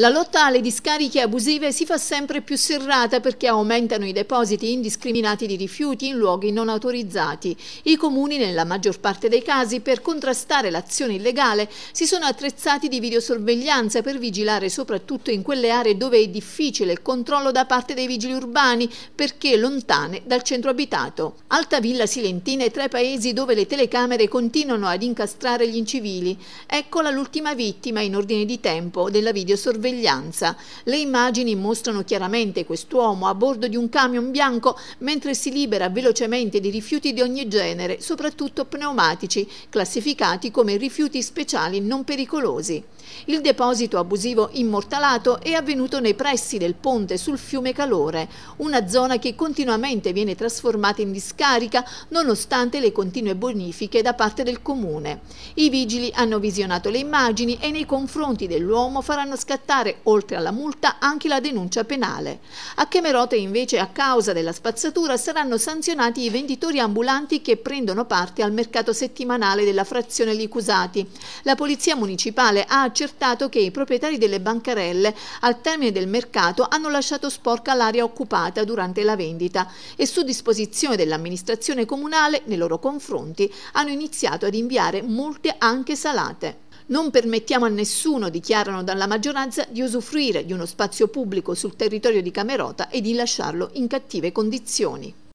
La lotta alle discariche abusive si fa sempre più serrata perché aumentano i depositi indiscriminati di rifiuti in luoghi non autorizzati. I comuni, nella maggior parte dei casi, per contrastare l'azione illegale, si sono attrezzati di videosorveglianza per vigilare soprattutto in quelle aree dove è difficile il controllo da parte dei vigili urbani perché lontane dal centro abitato. Altavilla Silentina è tra i paesi dove le telecamere continuano ad incastrare gli incivili. Eccola l'ultima vittima in ordine di tempo della videosorveglianza sorveglianza. Le immagini mostrano chiaramente quest'uomo a bordo di un camion bianco mentre si libera velocemente di rifiuti di ogni genere, soprattutto pneumatici, classificati come rifiuti speciali non pericolosi. Il deposito abusivo immortalato è avvenuto nei pressi del ponte sul fiume Calore, una zona che continuamente viene trasformata in discarica nonostante le continue bonifiche da parte del comune. I vigili hanno visionato le immagini e nei confronti dell'uomo faranno scattare scattare, oltre alla multa, anche la denuncia penale. A Chemerote, invece, a causa della spazzatura saranno sanzionati i venditori ambulanti che prendono parte al mercato settimanale della frazione Licusati. La Polizia Municipale ha accertato che i proprietari delle bancarelle, al termine del mercato, hanno lasciato sporca l'area occupata durante la vendita e su disposizione dell'amministrazione comunale, nei loro confronti, hanno iniziato ad inviare multe anche salate. Non permettiamo a nessuno, dichiarano dalla maggioranza, di usufruire di uno spazio pubblico sul territorio di Camerota e di lasciarlo in cattive condizioni.